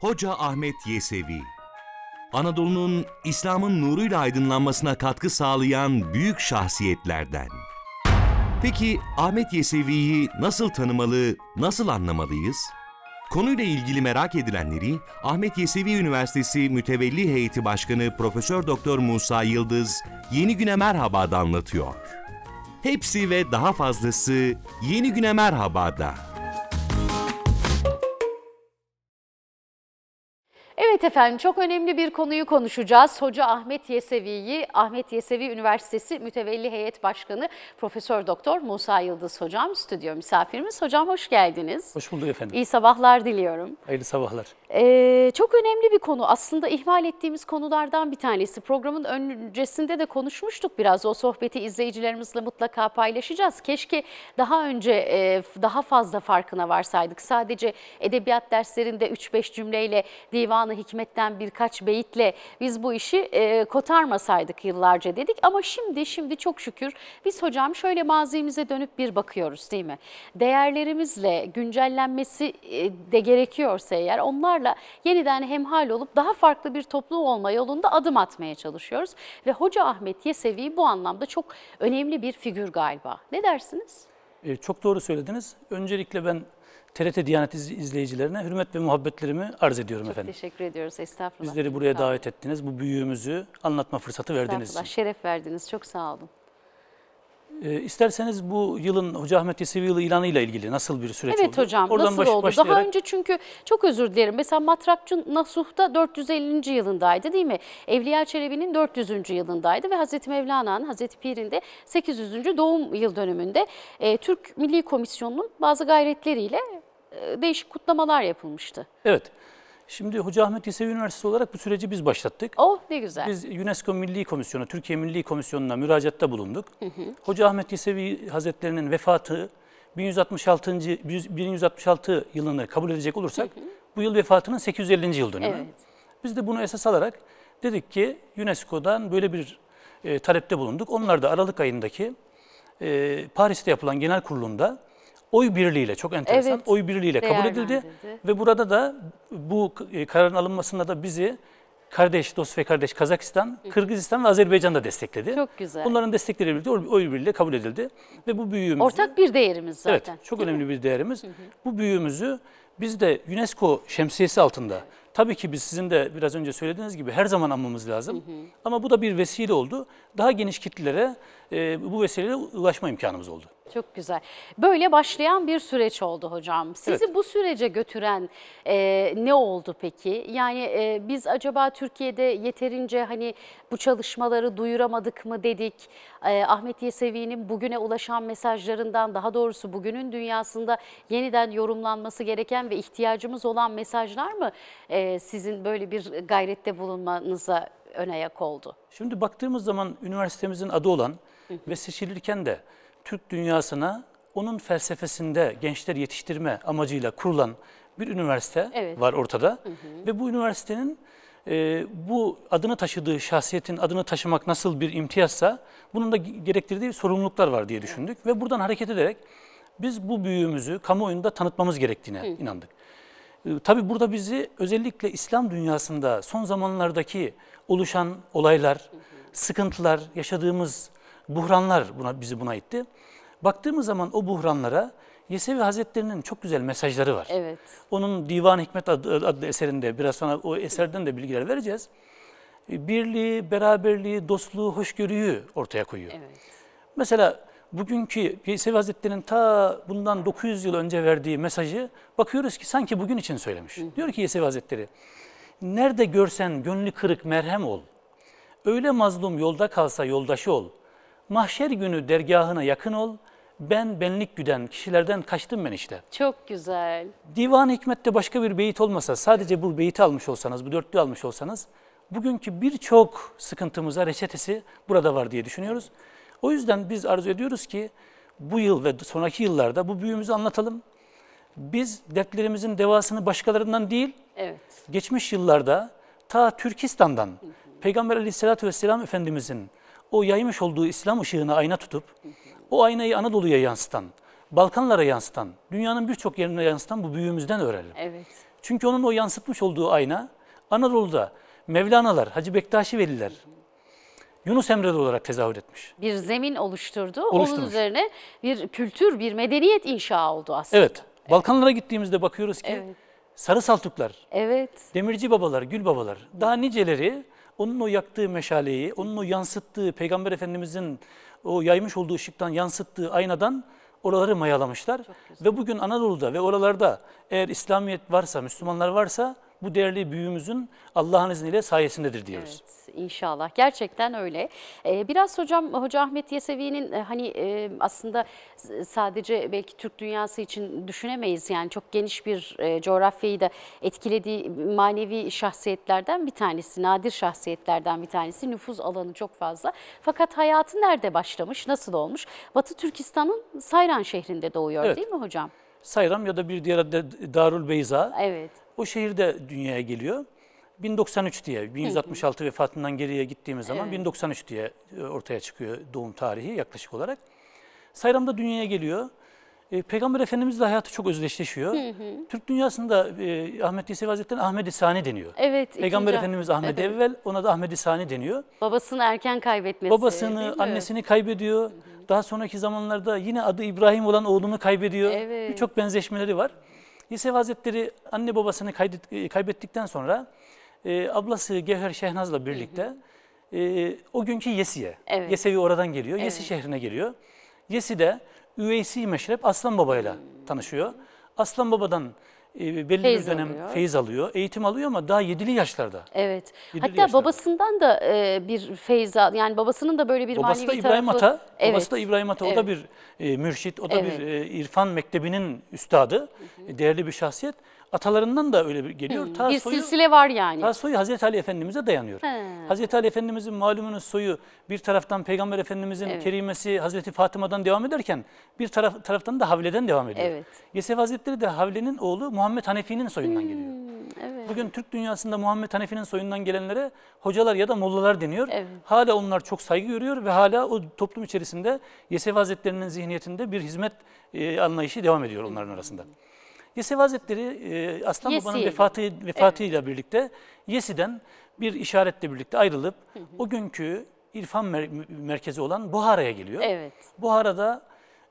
Hoca Ahmet Yesevi Anadolu'nun İslam'ın nuruyla aydınlanmasına katkı sağlayan büyük şahsiyetlerden. Peki Ahmet Yesevi'yi nasıl tanımalı, nasıl anlamalıyız? Konuyla ilgili merak edilenleri Ahmet Yesevi Üniversitesi Mütevelli Heyeti Başkanı Profesör Doktor Musa Yıldız Yeni Güne Merhaba'da anlatıyor. Hepsi ve daha fazlası Yeni Güne Merhaba'da. Evet efendim çok önemli bir konuyu konuşacağız. Hoca Ahmet Yesevi'yi Ahmet Yesevi Üniversitesi Mütevelli Heyet Başkanı Profesör Doktor Musa Yıldız hocam stüdyo misafirimiz. Hocam hoş geldiniz. Hoş bulduk efendim. İyi sabahlar diliyorum. Hayırlı sabahlar. Ee, çok önemli bir konu aslında ihmal ettiğimiz konulardan bir tanesi. Programın öncesinde de konuşmuştuk biraz o sohbeti izleyicilerimizle mutlaka paylaşacağız. Keşke daha önce e, daha fazla farkına varsaydık. Sadece edebiyat derslerinde 3-5 cümleyle divanı hikmetten birkaç beyitle biz bu işi e, kotarmasaydık yıllarca dedik. Ama şimdi şimdi çok şükür biz hocam şöyle mazimize dönüp bir bakıyoruz değil mi? Değerlerimizle güncellenmesi e, de gerekiyorsa eğer onlar onlarla yeniden hemhal olup daha farklı bir toplu olma yolunda adım atmaya çalışıyoruz. Ve Hoca Ahmet Yesevi bu anlamda çok önemli bir figür galiba. Ne dersiniz? E, çok doğru söylediniz. Öncelikle ben TRT Diyanet izleyicilerine hürmet ve muhabbetlerimi arz ediyorum Çok efendim. Çok teşekkür ediyoruz. Estağfurullah. Bizleri buraya davet ettiniz. Bu büyüğümüzü anlatma fırsatı verdiniz. Estağfurullah. Şeref verdiniz. Çok sağ olun. Ee, isterseniz bu yılın Hoca Ahmet Yesevi yılı ilanıyla ilgili nasıl bir süreç evet, oldu? Evet hocam Oradan nasıl baş, oldu? Başlayarak... Daha önce çünkü çok özür dilerim. Mesela Matrakçı Nasuh'da 450. yılındaydı değil mi? Evliya Çelebi'nin 400. yılındaydı ve Hazreti Mevlana'nın Hazreti Pir'in de 800. doğum yıl dönümünde e, Türk Milli Komisyonu'nun bazı gayretleriyle e, değişik kutlamalar yapılmıştı. Evet. Şimdi Hoca Ahmet Yesevi Üniversitesi olarak bu süreci biz başlattık. Oh ne güzel. Biz UNESCO Milli Komisyonu, Türkiye Milli Komisyonu'na müracaatta bulunduk. Hı hı. Hoca Ahmet Yesevi Hazretleri'nin vefatı 1166. 1166 yılını kabul edecek olursak hı hı. bu yıl vefatının 850. yıl dönümü. Evet. Biz de bunu esas alarak dedik ki UNESCO'dan böyle bir e, talepte bulunduk. Onlar da Aralık ayındaki e, Paris'te yapılan genel kurulunda oy birliğiyle çok enteresan evet, oy birliğiyle kabul edildi ve burada da bu e, kararın alınmasında da bizi kardeş dost ve kardeş Kazakistan, Kırgızistan ve Azerbaycan da destekledi. Çok güzel. Bunların destekleriyle birlikte oy birliğiyle kabul edildi ve bu büyüğümüzü Ortak bir değerimiz zaten. Evet, çok önemli mi? bir değerimiz. Bu büyüğümüzü biz de UNESCO şemsiyesi altında Tabii ki biz sizin de biraz önce söylediğiniz gibi her zaman anmamız lazım. Hı hı. Ama bu da bir vesile oldu. Daha geniş kitlelere e, bu vesileyle ulaşma imkanımız oldu. Çok güzel. Böyle başlayan bir süreç oldu hocam. Sizi evet. bu sürece götüren e, ne oldu peki? Yani e, biz acaba Türkiye'de yeterince hani bu çalışmaları duyuramadık mı dedik. E, Ahmet Yesevi'nin bugüne ulaşan mesajlarından daha doğrusu bugünün dünyasında yeniden yorumlanması gereken ve ihtiyacımız olan mesajlar mı e, sizin böyle bir gayrette bulunmanıza ön ayak oldu? Şimdi baktığımız zaman üniversitemizin adı olan ve seçilirken de Türk dünyasına onun felsefesinde gençler yetiştirme amacıyla kurulan bir üniversite evet. var ortada. Hı hı. Ve bu üniversitenin e, bu adını taşıdığı şahsiyetin adını taşımak nasıl bir imtiyazsa bunun da gerektirdiği sorumluluklar var diye düşündük. Evet. Ve buradan hareket ederek biz bu büyüğümüzü kamuoyunda tanıtmamız gerektiğine hı. inandık. E, tabii burada bizi özellikle İslam dünyasında son zamanlardaki oluşan olaylar, hı hı. sıkıntılar, yaşadığımız buhranlar buna, bizi buna itti. Baktığımız zaman o buhranlara Yesevi Hazretleri'nin çok güzel mesajları var. Evet. Onun Divan Hikmet adlı, adlı eserinde biraz sonra o eserden de bilgiler vereceğiz. Birliği, beraberliği, dostluğu, hoşgörüyü ortaya koyuyor. Evet. Mesela bugünkü Yesevi Hazretleri'nin ta bundan 900 yıl önce verdiği mesajı bakıyoruz ki sanki bugün için söylemiş. Hı. Diyor ki Yesevi Hazretleri, nerede görsen gönlü kırık merhem ol. Öyle mazlum yolda kalsa yoldaşı ol. Mahşer günü dergahına yakın ol. Ben benlik güden kişilerden kaçtım ben işte. Çok güzel. Divan Hikmet'te başka bir beyit olmasa sadece bu beyti almış olsanız, bu dörtlü almış olsanız bugünkü birçok sıkıntımıza reçetesi burada var diye düşünüyoruz. O yüzden biz arzu ediyoruz ki bu yıl ve sonraki yıllarda bu büyüğümüzü anlatalım. Biz dertlerimizin devasını başkalarından değil, evet. geçmiş yıllarda ta Türkistan'dan Peygamber aleyhissalatü vesselam Efendimizin o yaymış olduğu İslam ışığını ayna tutup o aynayı Anadolu'ya yansıtan, Balkanlara yansıtan, dünyanın birçok yerine yansıtan bu büyüğümüzden öğrenelim. Evet. Çünkü onun o yansıtmış olduğu ayna Anadolu'da Mevlana'lar, Hacı Bektaşi Veliler, Yunus Emre'de olarak tezahür etmiş. Bir zemin oluşturdu. Oluşturmuş. Onun üzerine bir kültür, bir medeniyet inşa oldu aslında. Evet. evet. Balkanlara gittiğimizde bakıyoruz ki evet. Sarı Saltuklar, evet. Demirci Babalar, Gül Babalar, daha niceleri onun o yaktığı meşaleyi, onun o yansıttığı, Peygamber Efendimizin o yaymış olduğu ışıktan yansıttığı aynadan oraları mayalamışlar. Ve bugün Anadolu'da ve oralarda eğer İslamiyet varsa, Müslümanlar varsa bu değerli büyüğümüzün Allah'ın izniyle sayesindedir diyoruz. Evet İnşallah gerçekten öyle. Ee, biraz hocam Hoca Ahmet Yesevi'nin e, hani e, aslında sadece belki Türk dünyası için düşünemeyiz yani çok geniş bir e, coğrafyayı da etkilediği manevi şahsiyetlerden bir tanesi, nadir şahsiyetlerden bir tanesi. Nüfuz alanı çok fazla. Fakat hayatı nerede başlamış, nasıl olmuş? Batı Türkistan'ın Sayran şehrinde doğuyor evet. değil mi hocam? Sayram ya da bir diğer adı Darül Beyza. Evet. O şehirde dünyaya geliyor. 1093 diye 1166 vefatından geriye gittiğimiz zaman evet. 1093 diye e, ortaya çıkıyor doğum tarihi yaklaşık olarak. Sayram'da dünyaya geliyor. E, Peygamber Efendimizle hayatı çok özdeşleşiyor. Türk dünyasında e, Ahmet Yesevi Hazretleri Ahmet-i Sani deniyor. Evet. Peygamber ikinci... Efendimiz Ahmet evvel ona da Ahmet-i Sani deniyor. Babasını erken kaybetmesi. Babasını, annesini kaybediyor. Hı hı daha sonraki zamanlarda yine adı İbrahim olan oğlunu kaybediyor. Evet. Birçok benzeşmeleri var. Yesev Hazretleri anne babasını e, kaybettikten sonra e, ablası Gevher Şehnaz'la birlikte E, o günkü Yesi'ye, evet. Yesevi oradan geliyor, evet. Yesi şehrine geliyor. Yesi de Üveysi Meşrep Aslan Baba'yla tanışıyor. Aslan Baba'dan e, belli Feyz bir dönem alıyor. feyiz alıyor, eğitim alıyor ama daha yedili yaşlarda. Evet. Yedili Hatta yaşlarda. babasından da e, bir feyiz al, yani babasının da böyle bir babası manevi da İbrahim tarafı. Ata, evet. Babası da İbrahim Ata, evet. o da bir e, mürşit, o da evet. bir e, irfan mektebinin üstadı, hı hı. E, değerli bir şahsiyet. Atalarından da öyle bir geliyor. Hmm, Ta bir soyu, silsile var yani. Ta soyu Hazreti Ali Efendimiz'e dayanıyor. He. Hazreti Ali Efendimiz'in malumunuz soyu bir taraftan Peygamber Efendimiz'in evet. kerimesi Hazreti Fatıma'dan devam ederken bir taraf, taraftan da Havle'den devam ediyor. Evet. Yesef Hazretleri de Havle'nin oğlu Muhammed Hanefi'nin soyundan hmm, geliyor. Evet. Bugün Türk dünyasında Muhammed Hanefi'nin soyundan gelenlere hocalar ya da mollalar deniyor. Evet. Hala onlar çok saygı görüyor ve hala o toplum içerisinde Yesef Hazretleri'nin zihniyetinde bir hizmet e, anlayışı devam ediyor onların arasında. Yesevi Hazretleri e, Aslan Yesi. Baba'nın vefatı, vefatıyla evet. birlikte Yesi'den bir işaretle birlikte ayrılıp hı hı. o günkü irfan mer merkezi olan Buhara'ya geliyor. Evet. Buhara'da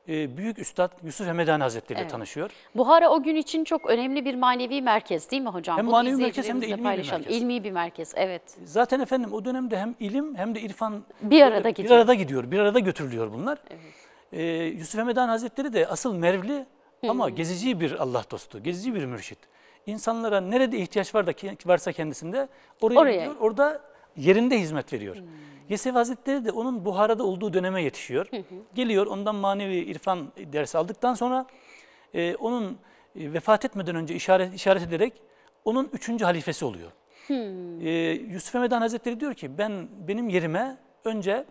e, büyük üstad Yusuf Hemedani Hazretleri ile evet. tanışıyor. Buhara o gün için çok önemli bir manevi merkez değil mi hocam? Hem Bunu manevi merkez hem de ilmi bir merkez. İlmi bir merkez evet. Zaten efendim o dönemde hem ilim hem de irfan bir arada, bir gidiyor. arada gidiyor. Bir arada götürülüyor bunlar. Evet. E, Yusuf Hemedani Hazretleri de asıl Mervli ama gezici bir Allah dostu, gezici bir mürşit. İnsanlara nerede ihtiyaç var da varsa kendisinde oraya, oraya. gidiyor. Orada yerinde hizmet veriyor. Hmm. Yesevi Hazretleri de onun Buhara'da olduğu döneme yetişiyor. Hı hı. Geliyor ondan manevi irfan dersi aldıktan sonra e, onun e, vefat etmeden önce işaret, işaret ederek onun üçüncü halifesi oluyor. Hmm. E, Yusuf Emedan Hazretleri diyor ki ben benim yerime önce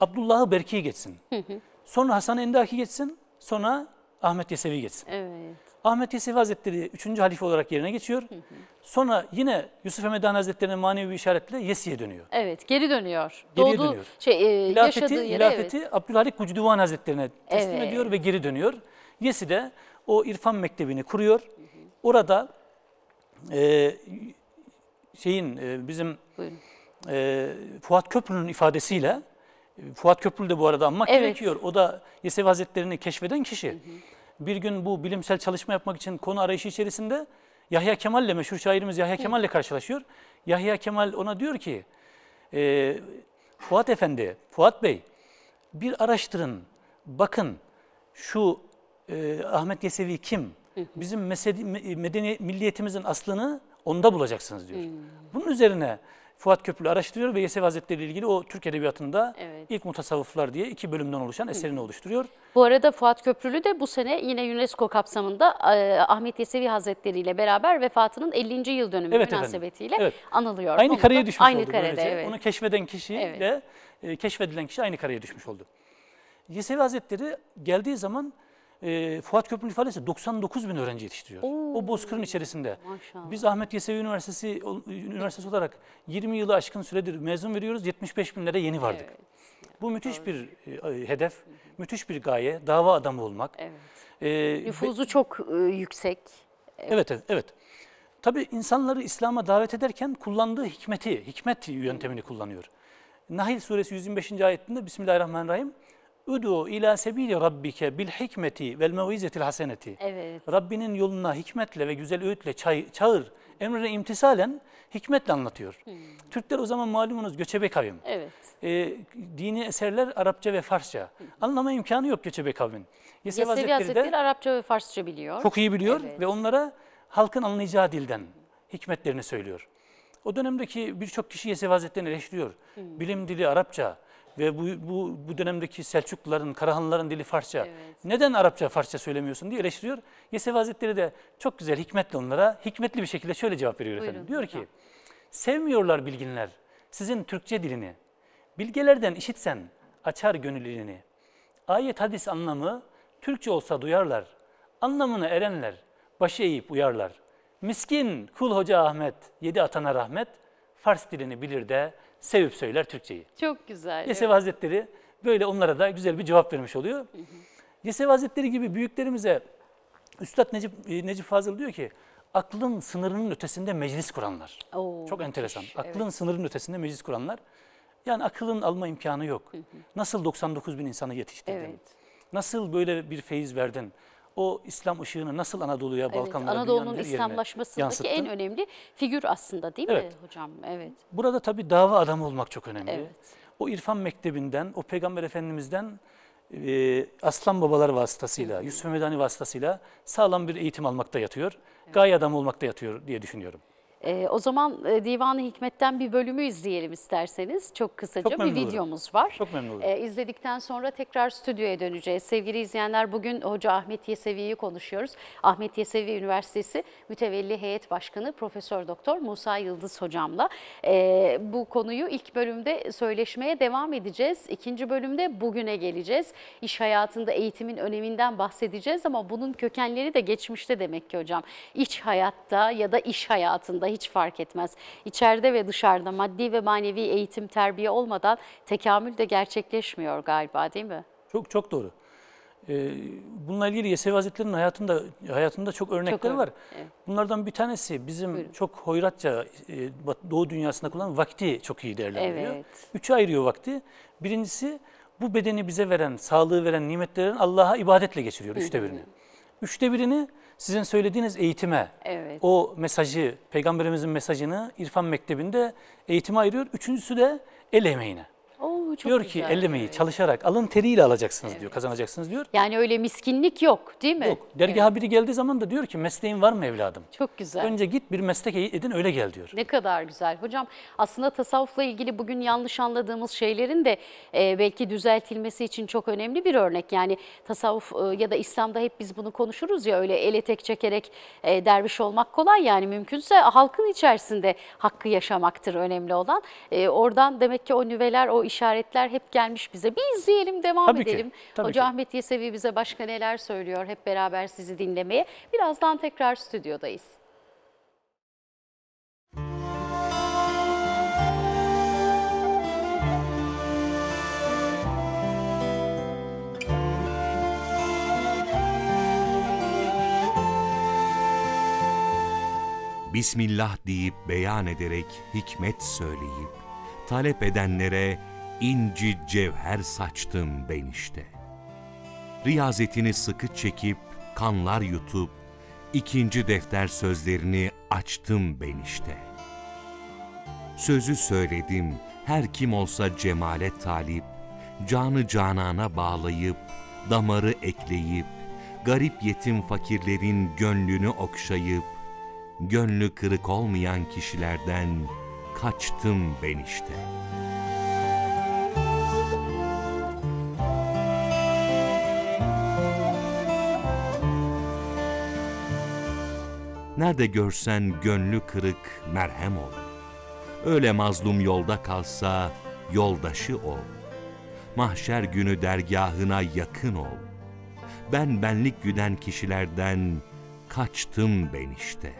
Abdullah'ı Berki'yi geçsin. Hı hı. Sonra Hasan Endaki geçsin. Sonra Ahmet Yesevi geçsin. Evet. Ahmet Yesevi Hazretleri 3. halife olarak yerine geçiyor. Hı hı. Sonra yine Yusuf Emedan Hazretleri'nin manevi bir işaretle Yesi'ye dönüyor. Evet geri dönüyor. Geriye Doğdu, dönüyor. Şey, e, hilafeti, yaşadığı yere hilafeti evet. Abdülhalik Mucidivan Hazretleri'ne teslim evet. ediyor ve geri dönüyor. Yesi de o İrfan Mektebi'ni kuruyor. Hı hı. Orada e, şeyin e, bizim e, Fuat Köprü'nün ifadesiyle Fuat Köprülü de bu arada anmak evet. gerekiyor. O da Yesevi Hazretleri'ni keşfeden kişi. Hı hı. Bir gün bu bilimsel çalışma yapmak için konu arayışı içerisinde Yahya Kemal'le, meşhur şairimiz Yahya Kemal'le karşılaşıyor. Yahya Kemal ona diyor ki, e, Fuat Efendi, Fuat Bey bir araştırın, bakın şu e, Ahmet Yesevi kim? Bizim mesedi, medeni, milliyetimizin aslını onda bulacaksınız diyor. Hmm. Bunun üzerine Fuat Köprülü araştırıyor ve Yesevi Hazretleri ile ilgili o Türk Edebiyatı'nda evet. ilk mutasavvıflar diye iki bölümden oluşan eserini Hı. oluşturuyor. Bu arada Fuat Köprülü de bu sene yine UNESCO kapsamında e, Ahmet Yesevi Hazretleri ile beraber vefatının 50. yıl dönümü evet, münasebetiyle evet. anılıyor. Aynı Onu kareye da, düşmüş aynı oldu. Karede, evet. Onu keşfeden kişi evet. de e, keşfedilen kişi aynı kareye düşmüş oldu. Yesevi Hazretleri geldiği zaman e, Fuat Köprülü Lisesi 99 bin öğrenci yetiştiriyor. Oo. O Bozkır'ın içerisinde. Maşallah. Biz Ahmet Yesevi Üniversitesi Üniversitesi olarak 20 yılı aşkın süredir mezun veriyoruz. 75 binlere yeni vardık. Evet. Bu müthiş Doğru. bir e, hedef, müthiş bir gaye, dava adamı olmak. Evet. Ee, Nüfuzu ve, çok e, yüksek. Evet, evet. evet. Tabii insanları İslam'a davet ederken kullandığı hikmeti, hikmet yöntemini kullanıyor. Nahil suresi 125. ayetinde Bismillahirrahmanirrahim. Üdu ila sebili rabbike bil hikmeti vel mevizetil haseneti. Evet. Rabbinin yoluna hikmetle ve güzel öğütle çay, çağır. Emrine imtisalen hikmetle anlatıyor. Hmm. Türkler o zaman malumunuz göçebe kavim. Evet. Ee, dini eserler Arapça ve Farsça. Hmm. Anlama imkanı yok göçebe kavmin. Yesevi, Yesevi Hazretleri, Hazretleri de, Arapça ve Farsça biliyor. Çok iyi biliyor evet. ve onlara halkın anlayacağı dilden hikmetlerini söylüyor. O dönemdeki birçok kişi Yesevi Hazretleri'ni eleştiriyor. Hmm. Bilim dili Arapça, ve bu, bu, bu dönemdeki Selçukluların, Karahanlıların dili Farsça. Evet. Neden Arapça, Farsça söylemiyorsun diye eleştiriyor. Yesevi Hazretleri de çok güzel hikmetle onlara hikmetli bir şekilde şöyle cevap veriyor Buyurun, efendim. Diyor hocam. ki, sevmiyorlar bilginler sizin Türkçe dilini. Bilgelerden işitsen açar gönül Ayet hadis anlamı Türkçe olsa duyarlar. anlamını erenler başı eğip uyarlar. Miskin kul hoca Ahmet, yedi atana rahmet, Fars dilini bilir de sevip söyler Türkçeyi. Çok güzel. Yesevi evet. Hazretleri böyle onlara da güzel bir cevap vermiş oluyor. Hı Yesevi Hazretleri gibi büyüklerimize Üstad Necip, e, Necip Fazıl diyor ki aklın sınırının ötesinde meclis kuranlar. Oo, Çok enteresan. Müthiş, aklın evet. sınırının ötesinde meclis kuranlar. Yani akılın alma imkanı yok. Nasıl 99 bin insanı yetiştirdin? Evet. Nasıl böyle bir feyiz verdin? o İslam ışığını nasıl Anadolu'ya, evet, Balkanlara, Anadolu'nun İslamlaşmasındaki en önemli figür aslında değil evet. mi hocam? Evet. Burada tabii dava adamı olmak çok önemli. Evet. O İrfan mektebinden, o peygamber efendimizden e, aslan babalar vasıtasıyla, Yusuf Medani vasıtasıyla sağlam bir eğitim almakta yatıyor. Evet. Gaye adamı olmakta yatıyor diye düşünüyorum. E, o zaman e, Divan-ı Hikmet'ten bir bölümü izleyelim isterseniz. Çok kısaca Çok bir videomuz var. Çok memnun olurum. E, izledikten sonra tekrar stüdyoya döneceğiz. Sevgili izleyenler bugün Hoca Ahmet Yesevi'yi konuşuyoruz. Ahmet Yesevi Üniversitesi Mütevelli Heyet Başkanı Profesör Doktor Musa Yıldız hocamla e, bu konuyu ilk bölümde söyleşmeye devam edeceğiz. İkinci bölümde bugüne geleceğiz. İş hayatında eğitimin öneminden bahsedeceğiz ama bunun kökenleri de geçmişte demek ki hocam. İç hayatta ya da iş hayatında hiç fark etmez. İçeride ve dışarıda maddi ve manevi eğitim, terbiye olmadan tekamül de gerçekleşmiyor galiba değil mi? Çok çok doğru. Ee, bununla ilgili Yesevi Hazretleri'nin hayatında, hayatında çok örnekleri çok var. Evet. Bunlardan bir tanesi bizim Buyurun. çok hoyratça e, Doğu dünyasında kullanılan vakti çok iyi değerlendiriyor. Evet. Üçe ayırıyor vakti. Birincisi bu bedeni bize veren, sağlığı veren nimetlerin Allah'a ibadetle geçiriyor Hı -hı. üçte birini. Üçte birini sizin söylediğiniz eğitime, evet. o mesajı, peygamberimizin mesajını İrfan Mektebi'nde eğitime ayırıyor. Üçüncüsü de el emeğine. Oo, çok diyor ki güzel. ellemeyi çalışarak alın teriyle alacaksınız evet. diyor, kazanacaksınız diyor. Yani öyle miskinlik yok değil mi? Yok. Dergaha evet. biri geldiği zaman da diyor ki mesleğin var mı evladım? Çok güzel. Önce git bir meslek edin öyle gel diyor. Ne kadar güzel. Hocam aslında tasavvufla ilgili bugün yanlış anladığımız şeylerin de e, belki düzeltilmesi için çok önemli bir örnek. Yani tasavvuf e, ya da İslam'da hep biz bunu konuşuruz ya öyle ele tek çekerek e, derviş olmak kolay yani mümkünse halkın içerisinde hakkı yaşamaktır önemli olan. E, oradan demek ki o nüveler o işaret işaretler hep gelmiş bize. Bir izleyelim, devam tabii edelim. Ki, tabii Hoca ki. Ahmet Yesevi bize başka neler söylüyor hep beraber sizi dinlemeye. Birazdan tekrar stüdyodayız. Bismillah deyip beyan ederek hikmet söyleyip talep edenlere inci cevher saçtım ben işte. Riyazetini sıkı çekip, kanlar yutup, ikinci defter sözlerini açtım ben işte. Sözü söyledim, her kim olsa cemale talip, canı canana bağlayıp, damarı ekleyip, garip yetim fakirlerin gönlünü okşayıp, gönlü kırık olmayan kişilerden kaçtım ben işte.'' Nerede görsen gönlü kırık merhem ol. Öyle mazlum yolda kalsa yoldaşı ol. Mahşer günü dergahına yakın ol. Ben benlik güden kişilerden kaçtım ben işte.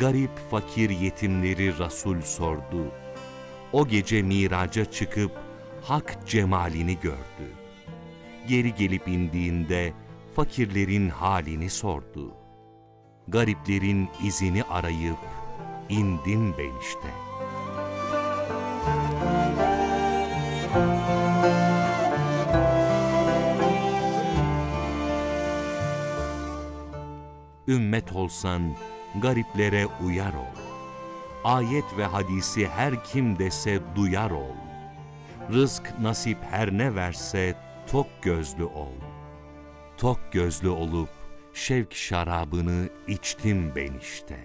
Garip fakir yetimleri Rasul sordu. O gece miraca çıkıp hak cemalini gördü. Geri gelip indiğinde fakirlerin halini sordu.'' gariplerin izini arayıp indim ben işte. Ümmet olsan gariplere uyar ol. Ayet ve hadisi her kim dese duyar ol. Rızk nasip her ne verse tok gözlü ol. Tok gözlü olup şevk şarabını içtim ben işte.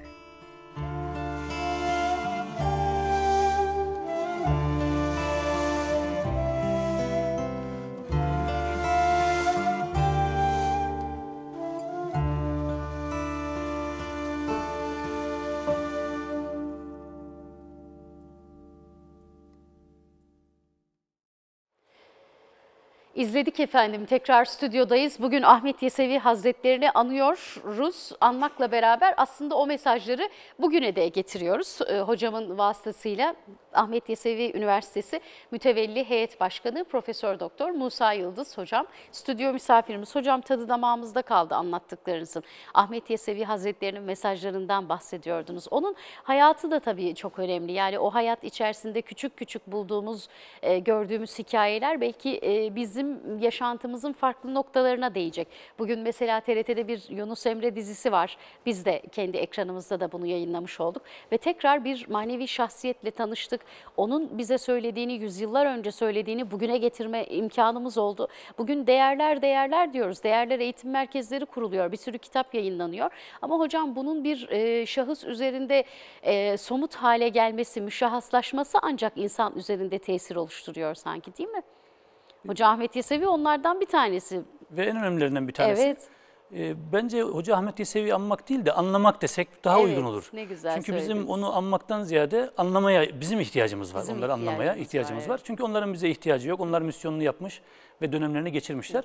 İzledi efendim. Tekrar stüdyodayız. Bugün Ahmet Yesevi Hazretlerini anıyoruz. Anmakla beraber aslında o mesajları bugüne de getiriyoruz. Ee, hocamın vasıtasıyla Ahmet Yesevi Üniversitesi Mütevelli Heyet Başkanı Profesör Doktor Musa Yıldız hocam. Stüdyo misafirimiz hocam tadı damağımızda kaldı anlattıklarınızın. Ahmet Yesevi Hazretlerinin mesajlarından bahsediyordunuz. Onun hayatı da tabii çok önemli. Yani o hayat içerisinde küçük küçük bulduğumuz, e, gördüğümüz hikayeler belki e, bizim yaşadığımız yaşantımızın farklı noktalarına değecek. Bugün mesela TRT'de bir Yunus Emre dizisi var. Biz de kendi ekranımızda da bunu yayınlamış olduk. Ve tekrar bir manevi şahsiyetle tanıştık. Onun bize söylediğini, yüzyıllar önce söylediğini bugüne getirme imkanımız oldu. Bugün değerler değerler diyoruz. Değerler eğitim merkezleri kuruluyor. Bir sürü kitap yayınlanıyor. Ama hocam bunun bir e, şahıs üzerinde e, somut hale gelmesi, müşahhaslaşması ancak insan üzerinde tesir oluşturuyor sanki değil mi? Hoca Ahmet Yesevi onlardan bir tanesi. Ve en önemlilerinden bir tanesi. Evet. E, bence Hoca Ahmet Yesevi'yi anmak değil de anlamak desek daha evet, uygun olur. Ne güzel Çünkü söylediniz. bizim onu anmaktan ziyade anlamaya bizim ihtiyacımız var. Bizim onları ihtiyacımız anlamaya ihtiyacımız var, var. Çünkü onların bize ihtiyacı yok. Onlar misyonunu yapmış ve dönemlerini geçirmişler.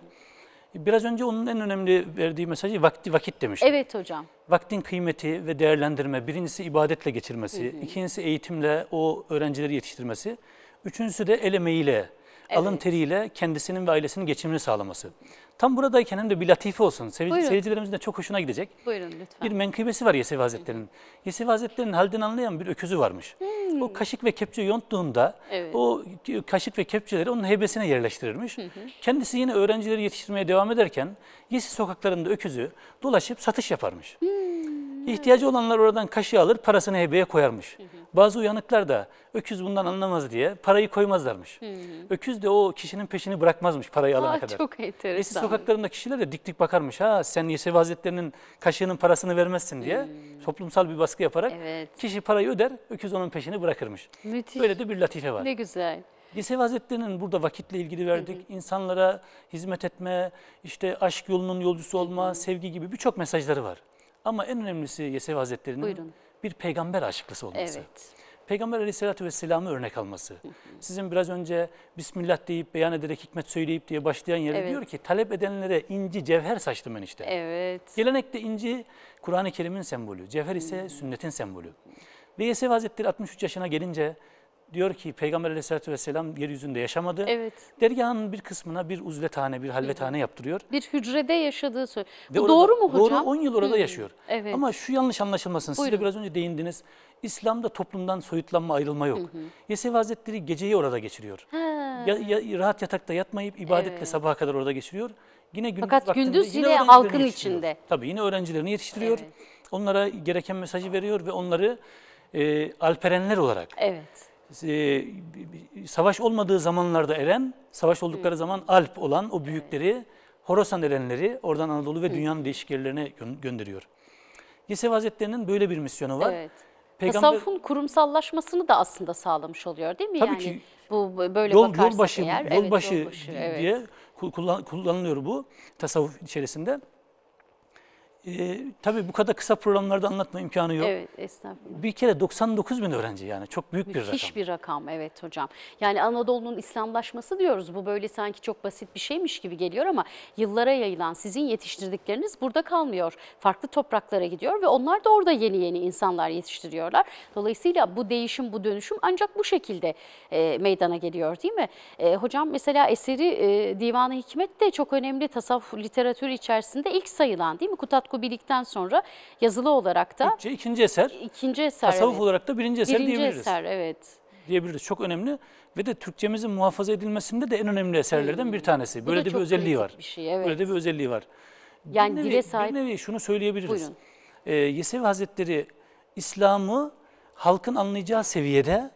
Biraz önce onun en önemli verdiği mesajı vakti vakit demiştim. Evet hocam. Vaktin kıymeti ve değerlendirme. Birincisi ibadetle geçirmesi, hı hı. ikincisi eğitimle o öğrencileri yetiştirmesi, üçüncüsü de el emeğiyle Evet. Alın teriyle kendisinin ve ailesinin geçimini sağlaması. Tam buradayken hem de bir latife olsun. Sev Buyurun. Seyircilerimizin de çok hoşuna gidecek. Buyurun lütfen. Bir menkıbesi var Yesevi Hazretleri'nin. Yesevi Hazretleri'nin halden anlayan bir öküzü varmış. Hmm. O kaşık ve kepçe yonttuğunda evet. o kaşık ve kepçeleri onun heybesine yerleştirirmiş. Hı hı. Kendisi yine öğrencileri yetiştirmeye devam ederken Yesi sokaklarında öküzü dolaşıp satış yaparmış. Hmm. İhtiyacı olanlar oradan kaşığı alır parasını hebeye koyarmış. Hı hı. Bazı uyanıklar da öküz bundan anlamaz diye parayı koymazlarmış. Hmm. Öküz de o kişinin peşini bırakmazmış parayı alana Aa, kadar. Çok enteresan. Eski sokaklarında kişiler de dik dik bakarmış. Ha sen Yesevi Hazretleri'nin kaşığının parasını vermezsin diye hmm. toplumsal bir baskı yaparak evet. kişi parayı öder, öküz onun peşini bırakırmış. Müthiş. Böyle de bir latife var. Ne güzel. Yesevi Hazretleri'nin burada vakitle ilgili verdik. Hı hı. İnsanlara hizmet etme, işte aşk yolunun yolcusu olma, hı hı. sevgi gibi birçok mesajları var. Ama en önemlisi Yesevi Hazretleri'nin... Buyurun bir peygamber aşıklısı olması. Evet. Peygamber aleyhissalatü vesselam'ı örnek alması. Sizin biraz önce Bismillah deyip, beyan ederek, hikmet söyleyip diye başlayan yere evet. diyor ki talep edenlere inci cevher saçtım ben işte. Evet. Gelenekte inci Kur'an-ı Kerim'in sembolü, cevher ise hmm. sünnetin sembolü. Ve Yesev Hazretleri 63 yaşına gelince diyor ki Peygamber aleyhissalatü vesselam yeryüzünde yaşamadı. Evet. Dergahın bir kısmına bir uzletane, bir halvetane yaptırıyor. Bir hücrede yaşadığı söylüyor. Bu doğru mu hocam? Doğru 10 yıl orada Hı. yaşıyor. Evet. Ama şu yanlış anlaşılmasın. Buyurun. Siz de biraz önce değindiniz. İslam'da toplumdan soyutlanma, ayrılma yok. Hı hı. Yesevi Hazretleri geceyi orada geçiriyor. Ya, ya, rahat yatakta yatmayıp ibadetle evet. sabaha kadar orada geçiriyor. Yine gündüz Fakat gündüz yine, yine halkın içinde. Tabii yine öğrencilerini yetiştiriyor. Evet. Onlara gereken mesajı veriyor ve onları e, alperenler olarak evet. Ee, savaş olmadığı zamanlarda Eren, savaş oldukları zaman Alp olan o büyükleri, Horasan Erenleri oradan Anadolu ve dünyanın değişik yerlerine gönderiyor. Yesev Hazretleri'nin böyle bir misyonu var. Evet. Peygamber... Tasavvufun kurumsallaşmasını da aslında sağlamış oluyor değil mi? Tabii yani ki. Bu böyle yol, bakarsak yolbaşı, eğer. Yolbaşı, evet, yolbaşı diye evet. kullan, kullanılıyor bu tasavvuf içerisinde. E, tabii bu kadar kısa programlarda anlatma imkanı yok. Evet, estağfurullah. Bir kere 99 bin öğrenci yani çok büyük Müthiş bir rakam. Müthiş bir rakam evet hocam. Yani Anadolu'nun İslamlaşması diyoruz. Bu böyle sanki çok basit bir şeymiş gibi geliyor ama yıllara yayılan sizin yetiştirdikleriniz burada kalmıyor. Farklı topraklara gidiyor ve onlar da orada yeni yeni insanlar yetiştiriyorlar. Dolayısıyla bu değişim, bu dönüşüm ancak bu şekilde e, meydana geliyor değil mi? E, hocam mesela eseri e, Divan-ı Hikmet de çok önemli tasavvuf literatürü içerisinde ilk sayılan değil mi? Kutat Kubilik'ten sonra yazılı olarak da... Türkçe ikinci eser. İkinci eser. Tasavvuf evet. olarak da birinci eser birinci diyebiliriz. Birinci eser evet. Diyebiliriz. Çok önemli ve de Türkçemizin muhafaza edilmesinde de en önemli eserlerden bir ee, tanesi. Böyle de, bir özelliği var. Bir şey, evet. Böyle de bir özelliği var. Yani bir nevi, dile sahip... Bir nevi şunu söyleyebiliriz. Buyurun. Ee, Yesevi Hazretleri İslam'ı halkın anlayacağı seviyede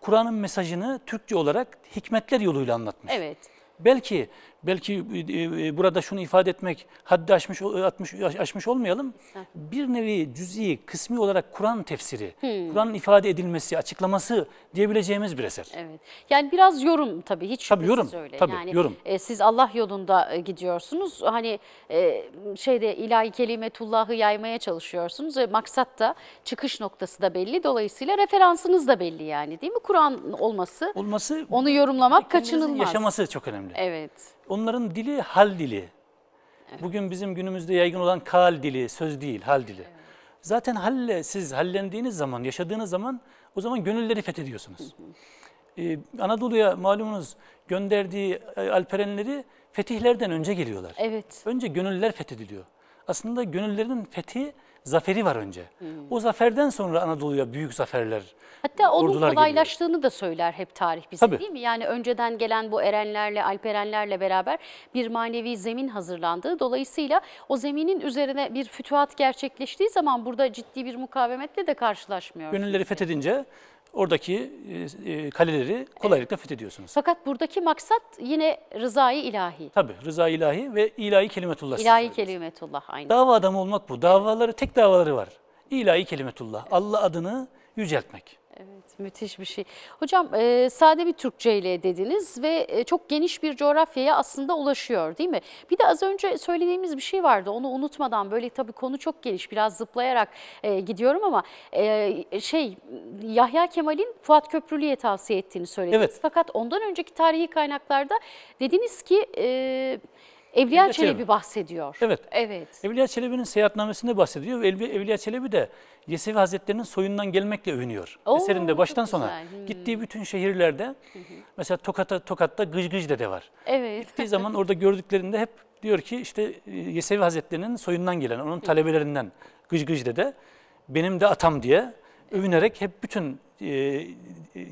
Kur'an'ın mesajını Türkçe olarak hikmetler yoluyla anlatmış. Evet. Belki belki e, e, burada şunu ifade etmek haddi aşmış, e, atmış, aşmış olmayalım. Bir nevi cüz'i, kısmi olarak Kur'an tefsiri, hmm. Kur'an'ın ifade edilmesi, açıklaması diyebileceğimiz bir eser. Evet. Yani biraz yorum tabii hiç tabii yorum, öyle. Tabii yani, yorum. E, siz Allah yolunda gidiyorsunuz. Hani e, şeyde ilahi kelimetullahı yaymaya çalışıyorsunuz. E, maksat da çıkış noktası da belli. Dolayısıyla referansınız da belli yani değil mi? Kur'an olması, olması onu yorumlamak kaçınılmaz. Yaşaması çok önemli. Evet. Onların dili hal dili. Evet. Bugün bizim günümüzde yaygın olan kal dili, söz değil, hal dili. Evet. Zaten halle, siz hallendiğiniz zaman, yaşadığınız zaman o zaman gönülleri fethediyorsunuz. Ee, Anadolu'ya malumunuz gönderdiği e, alperenleri fetihlerden önce geliyorlar. Evet. Önce gönüller fethediliyor aslında gönüllerinin fethi zaferi var önce. Hmm. O zaferden sonra Anadolu'ya büyük zaferler Hatta onun kolaylaştığını geliyor. da söyler hep tarih bize Tabii. değil mi? Yani önceden gelen bu erenlerle, alperenlerle beraber bir manevi zemin hazırlandığı Dolayısıyla o zeminin üzerine bir fütuhat gerçekleştiği zaman burada ciddi bir mukavemetle de karşılaşmıyor. Gönülleri fethedince oradaki e, e, kaleleri kolaylıkla fethediyorsunuz. Fakat buradaki maksat yine rızayı ilahi. Tabi rıza ilahi ve ilahi kelimetullah. İlahi kelimetullah aynı. Dava adamı olmak bu. Davaları, tek davaları var. İlahi kelimetullah. Allah adını yüceltmek. Evet, müthiş bir şey. Hocam e, sade bir Türkçe ile dediniz ve e, çok geniş bir coğrafyaya aslında ulaşıyor değil mi? Bir de az önce söylediğimiz bir şey vardı onu unutmadan böyle tabii konu çok geniş biraz zıplayarak e, gidiyorum ama e, şey Yahya Kemal'in Fuat Köprülü'ye tavsiye ettiğini söylediniz. Evet. Fakat ondan önceki tarihi kaynaklarda dediniz ki... E, Evliya, Evliya Çelebi, Çelebi bahsediyor. Evet. Evet. Evliya Çelebi'nin seyahatnamesinde bahsediyor Evliya Çelebi de Yesevi Hazretleri'nin soyundan gelmekle övünüyor. Oo, Eserinde baştan sona. Hmm. Gittiği bütün şehirlerde mesela Tokat'a, Tokat'ta Gıcgıc Dede var. Evet. Gittiği zaman orada gördüklerinde hep diyor ki işte e, Yesevi Hazretleri'nin soyundan gelen, onun talebelerinden Gıcgıc Dede benim de atam diye övünerek hep bütün e, e,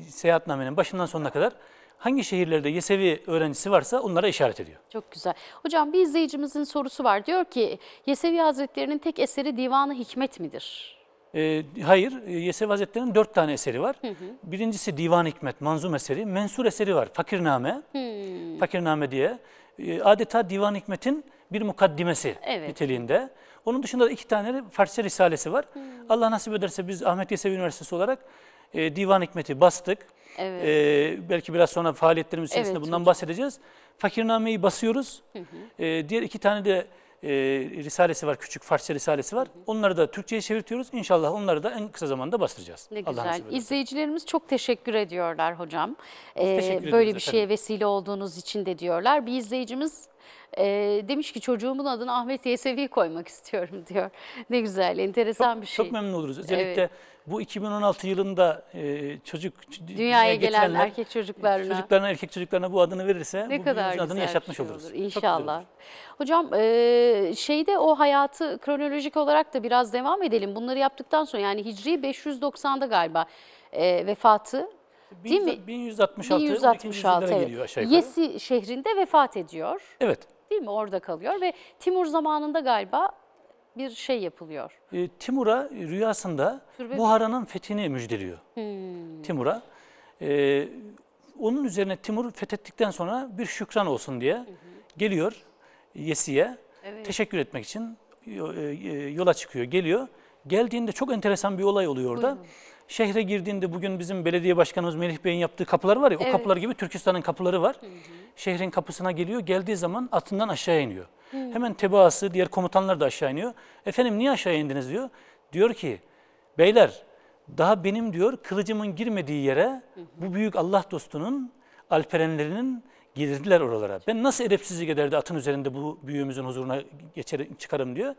seyahatnamenin başından sonuna kadar hangi şehirlerde Yesevi öğrencisi varsa onlara işaret ediyor. Çok güzel. Hocam bir izleyicimizin sorusu var. Diyor ki Yesevi Hazretleri'nin tek eseri Divanı Hikmet midir? Ee, e, hayır, Yesevi Hazretleri'nin dört tane eseri var. Hı hı. Birincisi Divan Hikmet, manzum eseri. Mensur eseri var, Fakirname. Hı. Fakirname diye. E, adeta Divan Hikmet'in bir mukaddimesi evet. niteliğinde. Onun dışında da iki tane de Farsça Risalesi var. Hı. Allah nasip ederse biz Ahmet Yesevi Üniversitesi olarak e, Divan Hikmet'i bastık. Evet. E, belki biraz sonra faaliyetlerimiz içerisinde evet, bundan hocam. bahsedeceğiz. Fakirname'yi basıyoruz. Hı hı. E, diğer iki tane de e, risalesi var, küçük Farsça risalesi var. Hı hı. Onları da Türkçe'ye çevirtiyoruz. İnşallah onları da en kısa zamanda bastıracağız. Ne güzel. İzleyicilerimiz çok teşekkür ediyorlar hocam. Ee, teşekkür e, böyle bir efendim. şeye vesile olduğunuz için de diyorlar. Bir izleyicimiz e, demiş ki çocuğumun adını Ahmet Yesevi koymak istiyorum diyor. Ne güzel, enteresan çok, bir şey. Çok memnun oluruz. Özellikle evet. bu 2016 yılında e, çocuk dünyaya gelen erkek çocuklarına çocuklarına erkek çocuklarına bu adını verirse ne bu kadar adını yaşatmış şey olur. oluruz. İnşallah. Hocam e, şeyde o hayatı kronolojik olarak da biraz devam edelim. Bunları yaptıktan sonra yani Hicri 590'da galiba e, vefatı Değil 1100, mi? 1166, 1166 evet. Yesi şehrinde vefat ediyor. Evet. Değil mi? Orada kalıyor ve Timur zamanında galiba bir şey yapılıyor. E, Timur'a rüyasında Türbe... Buhara'nın fethini müjdeliyor. Hmm. Timur'a. E, onun üzerine Timur fethettikten sonra bir şükran olsun diye hı hı. geliyor Yesi'ye. Evet. Teşekkür etmek için e, e, yola çıkıyor, geliyor. Geldiğinde çok enteresan bir olay oluyor orada. Buyurun. Şehre girdiğinde bugün bizim belediye başkanımız Melih Bey'in yaptığı kapılar var ya evet. o kapılar gibi Türkistan'ın kapıları var. Hı hı. Şehrin kapısına geliyor geldiği zaman atından aşağı iniyor. Hı. Hemen tebaası diğer komutanlar da aşağı iniyor. Efendim niye aşağı indiniz diyor. Diyor ki beyler daha benim diyor kılıcımın girmediği yere bu büyük Allah dostunun alperenlerinin girdiler oralara. Ben nasıl edepsizlik ederdi atın üzerinde bu büyüğümüzün huzuruna geçer, çıkarım diyor.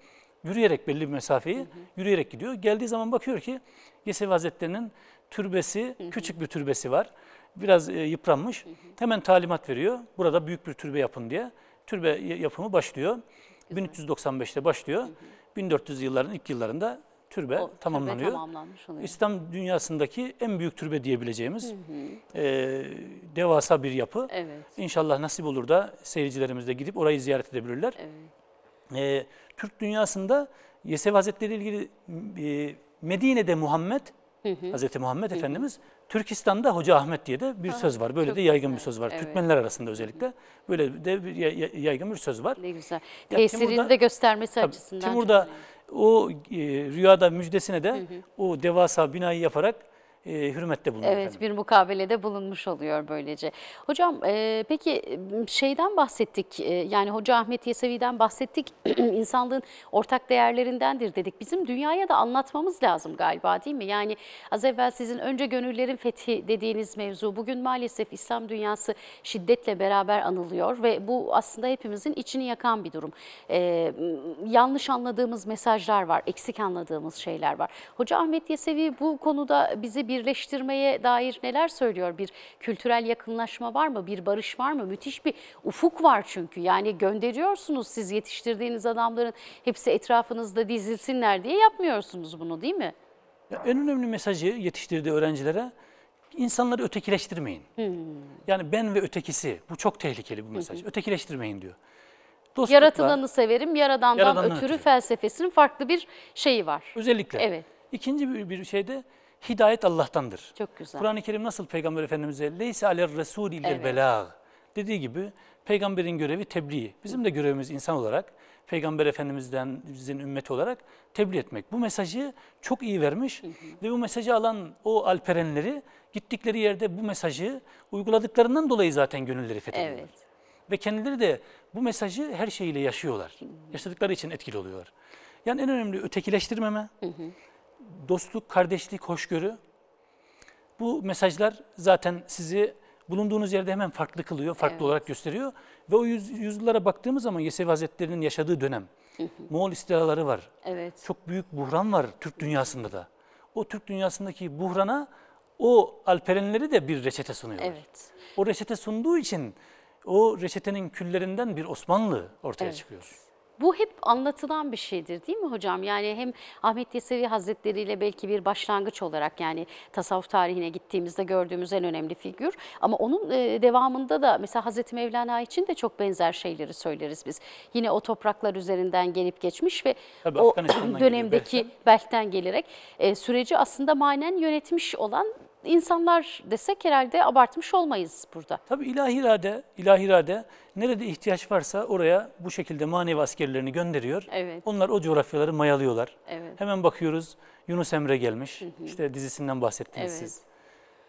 Yürüyerek belli bir mesafeyi hı hı. yürüyerek gidiyor. Geldiği zaman bakıyor ki Yesevi Hazretleri'nin türbesi, hı hı. küçük bir türbesi var. Biraz e, yıpranmış. Hı hı. Hemen talimat veriyor. Burada büyük bir türbe yapın diye. Türbe e, yapımı başlıyor. Güzel. 1395'te başlıyor. Hı hı. 1400 yılların ilk yıllarında türbe o, tamamlanıyor. Türbe İslam dünyasındaki en büyük türbe diyebileceğimiz hı hı. E, devasa bir yapı. Evet. İnşallah nasip olur da seyircilerimiz de gidip orayı ziyaret edebilirler. Evet. E, Türk dünyasında Yesevi Hazretleri ile ilgili e, Medine'de Muhammed, hı hı. Hazreti Muhammed hı hı. Efendimiz, Türkistan'da Hoca Ahmet diye de bir ha, ah, söz var. Böyle de yaygın bir söz var. Evet. Türkmenler arasında özellikle. Böyle de bir yaygın bir söz var. Ne güzel. Ya, Tesirini Timur'da, de göstermesi tabii, açısından. Timur'da o e, rüyada müjdesine de hı hı. o devasa binayı yaparak e, hürmette bulunuyor. Evet efendim. bir mukabelede bulunmuş oluyor böylece. Hocam e, peki şeyden bahsettik e, yani Hoca Ahmet Yesevi'den bahsettik insanlığın ortak değerlerindendir dedik. Bizim dünyaya da anlatmamız lazım galiba değil mi? Yani az evvel sizin önce gönüllerin fethi dediğiniz mevzu bugün maalesef İslam dünyası şiddetle beraber anılıyor ve bu aslında hepimizin içini yakan bir durum. E, yanlış anladığımız mesajlar var, eksik anladığımız şeyler var. Hoca Ahmet Yesevi bu konuda bize bir birleştirmeye dair neler söylüyor? Bir kültürel yakınlaşma var mı? Bir barış var mı? Müthiş bir ufuk var çünkü. Yani gönderiyorsunuz siz yetiştirdiğiniz adamların hepsi etrafınızda dizilsinler diye yapmıyorsunuz bunu değil mi? Ya en önemli mesajı yetiştirdiği öğrencilere insanları ötekileştirmeyin. Hmm. Yani ben ve ötekisi bu çok tehlikeli bir mesaj. Hmm. Ötekileştirmeyin diyor. Dostlukla, Yaratılanı severim, yaradandan, ötürü, ötürü felsefesinin farklı bir şeyi var. Özellikle. Evet. İkinci bir, bir şey de Hidayet Allah'tandır. Çok güzel. Kur'an-ı Kerim nasıl Peygamber Efendimiz'e Leysa alel resul ilel evet. belag dediği gibi peygamberin görevi tebliğ. Bizim de görevimiz insan olarak Peygamber Efendimiz'den bizim ümmeti olarak tebliğ etmek. Bu mesajı çok iyi vermiş hı hı. ve bu mesajı alan o alperenleri gittikleri yerde bu mesajı uyguladıklarından dolayı zaten gönülleri fethediyorlar. Evet. Ve kendileri de bu mesajı her şeyiyle yaşıyorlar. Hı hı. Yaşadıkları için etkili oluyorlar. Yani en önemli ötekileştirmeme, hı hı dostluk, kardeşlik, hoşgörü. Bu mesajlar zaten sizi bulunduğunuz yerde hemen farklı kılıyor, farklı evet. olarak gösteriyor. Ve o yüz, yüzyıllara baktığımız zaman Yesevi Hazretleri'nin yaşadığı dönem, Moğol istilaları var. Evet. Çok büyük buhran var Türk dünyasında da. O Türk dünyasındaki buhrana o alperenleri de bir reçete sunuyorlar. Evet. O reçete sunduğu için o reçetenin küllerinden bir Osmanlı ortaya evet. çıkıyor. Bu hep anlatılan bir şeydir değil mi hocam? Yani hem Ahmet Yesevi Hazretleri ile belki bir başlangıç olarak yani tasavvuf tarihine gittiğimizde gördüğümüz en önemli figür. Ama onun e, devamında da mesela Hazreti Mevlana için de çok benzer şeyleri söyleriz biz. Yine o topraklar üzerinden gelip geçmiş ve Tabii, o dönemdeki belten gelerek e, süreci aslında manen yönetmiş olan insanlar desek herhalde abartmış olmayız burada. Tabii ilahi irade, ilahi irade Nerede ihtiyaç varsa oraya bu şekilde manevi askerlerini gönderiyor. Evet. Onlar o coğrafyaları mayalıyorlar. Evet. Hemen bakıyoruz Yunus Emre gelmiş. Hı hı. İşte dizisinden bahsettiniz Evet. siz.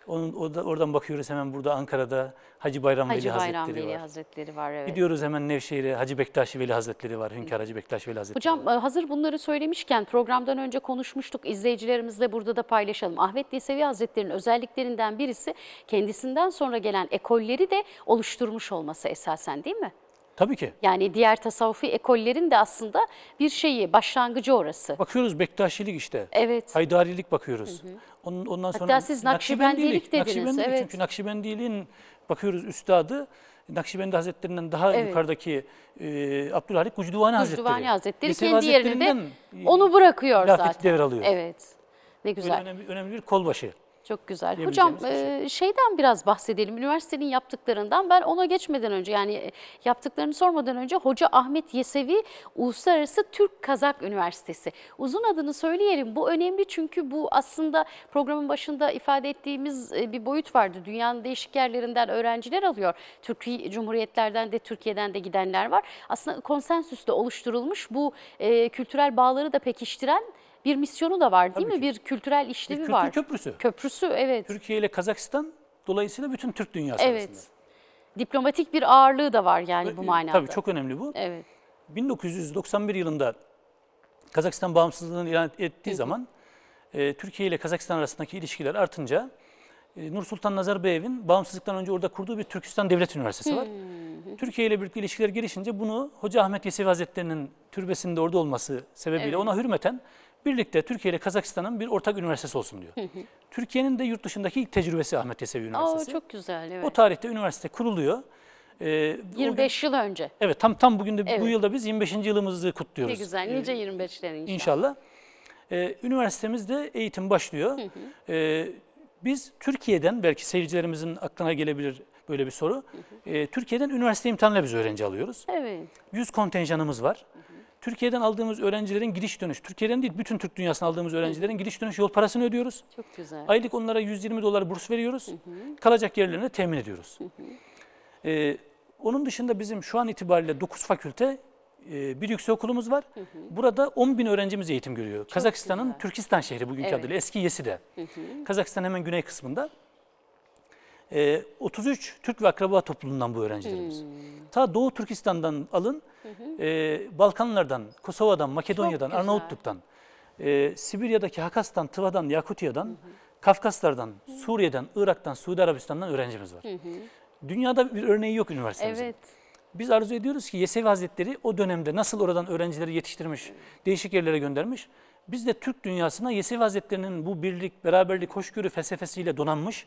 Onun, orada, oradan bakıyoruz hemen burada Ankara'da Hacı Bayram Hacı Veli Bayram Hazretleri Veli var. Hazretleri var evet. Gidiyoruz hemen Nevşehir'e Hacı Bektaş Veli Hazretleri var. Hünkar Hacı Bektaş Veli Hazretleri Hocam var. E, hazır bunları söylemişken programdan önce konuşmuştuk. İzleyicilerimizle burada da paylaşalım. Ahmet Yesevi Hazretleri'nin özelliklerinden birisi kendisinden sonra gelen ekolleri de oluşturmuş olması esasen değil mi? Tabii ki. Yani diğer tasavvufi ekollerin de aslında bir şeyi, başlangıcı orası. Bakıyoruz Bektaşilik işte. Evet. Haydarilik bakıyoruz. Hı hı. ondan sonra Hatta siz Nakşibendilik, Nakşibendilik dediniz. evet. Çünkü Nakşibendiliğin bakıyoruz üstadı Nakşibendi Hazretlerinden daha evet. yukarıdaki e, Abdülhalik Gucduvani Hazretleri. Gucduvani Hazretleri Yesevi kendi yerine de onu bırakıyor zaten. devralıyor. Evet. Ne güzel. önemli, önemli bir kolbaşı. Çok güzel. Hocam e, şeyden biraz bahsedelim. Üniversitenin yaptıklarından ben ona geçmeden önce yani yaptıklarını sormadan önce Hoca Ahmet Yesevi Uluslararası Türk Kazak Üniversitesi. Uzun adını söyleyelim. Bu önemli çünkü bu aslında programın başında ifade ettiğimiz bir boyut vardı. Dünyanın değişik yerlerinden öğrenciler alıyor. Türkiye Cumhuriyetlerden de Türkiye'den de gidenler var. Aslında konsensüsle oluşturulmuş bu kültürel bağları da pekiştiren bir misyonu da var değil Tabii mi? Ki. Bir kültürel işlevi bir var. köprüsü. Köprüsü evet. Türkiye ile Kazakistan dolayısıyla bütün Türk dünyası evet. arasında. Diplomatik bir ağırlığı da var yani bu e, manada. Tabii çok önemli bu. Evet. 1991 yılında Kazakistan bağımsızlığını ilan ettiği zaman e, Türkiye ile Kazakistan arasındaki ilişkiler artınca e, Nur Sultan Nazarbayev'in bağımsızlıktan önce orada kurduğu bir Türkistan Devlet Üniversitesi var. Türkiye ile birlikte ilişkiler gelişince bunu Hoca Ahmet Yesevi Hazretleri'nin türbesinde orada olması sebebiyle evet. ona hürmeten birlikte Türkiye ile Kazakistan'ın bir ortak üniversitesi olsun diyor. Türkiye'nin de yurt dışındaki ilk tecrübesi Ahmet Yesevi Üniversitesi. Aa, çok güzel evet. O tarihte üniversite kuruluyor. Ee, 25 gün, yıl önce. Evet tam tam bugün de evet. bu yılda biz 25. yılımızı kutluyoruz. Ne güzel nice 25'ler inşallah. İnşallah. Ee, üniversitemizde eğitim başlıyor. Ee, biz Türkiye'den belki seyircilerimizin aklına gelebilir böyle bir soru. Ee, Türkiye'den üniversite imtihanıyla biz öğrenci alıyoruz. Evet. 100 kontenjanımız var. Türkiye'den aldığımız öğrencilerin giriş dönüş, Türkiye'den değil bütün Türk dünyasından aldığımız öğrencilerin giriş dönüş yol parasını ödüyoruz. Çok güzel. Aylık onlara 120 dolar burs veriyoruz. Hı hı. Kalacak yerlerini temin ediyoruz. Hı hı. Ee, onun dışında bizim şu an itibariyle 9 fakülte e, bir yüksek okulumuz var. Hı hı. Burada 10 bin öğrencimiz eğitim görüyor. Kazakistan'ın Türkistan şehri bugünkü evet. adıyla eski Yesi'de. Hı hı. Kazakistan hemen güney kısmında. E, ee, 33 Türk ve akraba topluluğundan bu öğrencilerimiz. Hmm. Ta Doğu Türkistan'dan alın, hı hı. E, Balkanlardan, Kosova'dan, Makedonya'dan, Arnavutluk'tan, e, Sibirya'daki Hakas'tan, Tıva'dan, Yakutiya'dan, hı hı. Kafkaslardan, hı. Suriye'den, Irak'tan, Suudi Arabistan'dan öğrencimiz var. Hı hı. Dünyada bir örneği yok üniversitemizin. Evet. Biz arzu ediyoruz ki Yesevi Hazretleri o dönemde nasıl oradan öğrencileri yetiştirmiş, değişik yerlere göndermiş. Biz de Türk dünyasına Yesevi Hazretleri'nin bu birlik, beraberlik, hoşgörü felsefesiyle donanmış,